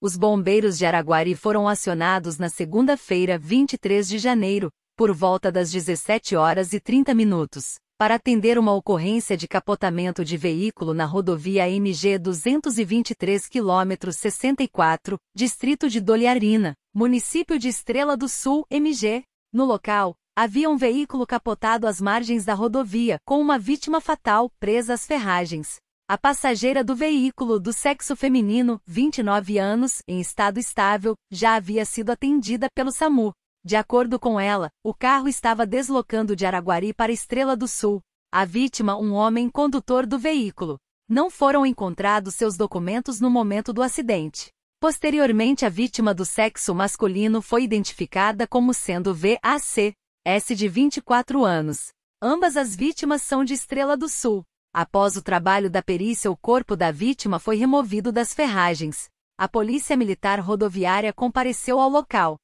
Os bombeiros de Araguari foram acionados na segunda-feira, 23 de janeiro, por volta das 17 horas e 30 minutos, para atender uma ocorrência de capotamento de veículo na rodovia MG 223 km 64, distrito de Doliarina, município de Estrela do Sul, MG. No local, havia um veículo capotado às margens da rodovia, com uma vítima fatal presa às ferragens. A passageira do veículo do sexo feminino, 29 anos, em estado estável, já havia sido atendida pelo SAMU. De acordo com ela, o carro estava deslocando de Araguari para Estrela do Sul. A vítima, um homem condutor do veículo. Não foram encontrados seus documentos no momento do acidente. Posteriormente, a vítima do sexo masculino foi identificada como sendo VAC, S de 24 anos. Ambas as vítimas são de Estrela do Sul. Após o trabalho da perícia, o corpo da vítima foi removido das ferragens. A Polícia Militar Rodoviária compareceu ao local.